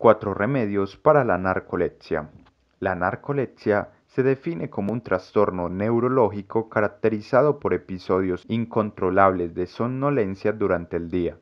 Cuatro remedios para la narcolepsia. La narcolepsia se define como un trastorno neurológico caracterizado por episodios incontrolables de somnolencia durante el día,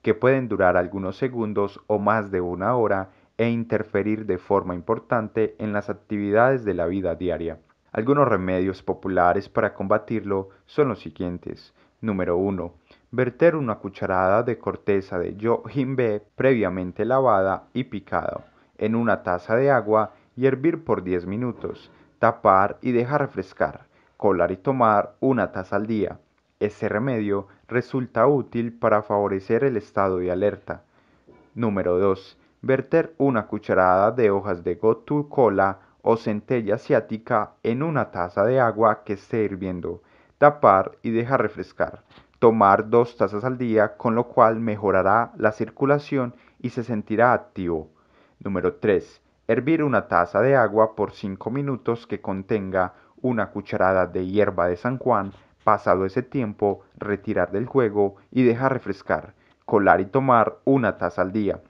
que pueden durar algunos segundos o más de una hora e interferir de forma importante en las actividades de la vida diaria. Algunos remedios populares para combatirlo son los siguientes. Número 1. Verter una cucharada de corteza de yohimbe previamente lavada y picada en una taza de agua y hervir por 10 minutos. Tapar y dejar refrescar. Colar y tomar una taza al día. Este remedio resulta útil para favorecer el estado de alerta. Número 2. Verter una cucharada de hojas de gotu cola o centella asiática en una taza de agua que esté hirviendo. Tapar y dejar refrescar tomar dos tazas al día, con lo cual mejorará la circulación y se sentirá activo. Número 3. Hervir una taza de agua por 5 minutos que contenga una cucharada de hierba de San Juan. Pasado ese tiempo, retirar del juego y dejar refrescar. Colar y tomar una taza al día.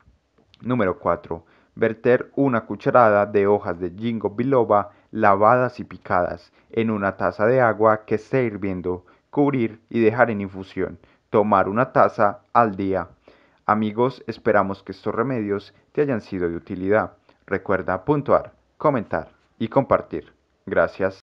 Número 4. Verter una cucharada de hojas de jingo biloba lavadas y picadas en una taza de agua que esté hirviendo cubrir y dejar en infusión. Tomar una taza al día. Amigos, esperamos que estos remedios te hayan sido de utilidad. Recuerda puntuar, comentar y compartir. Gracias.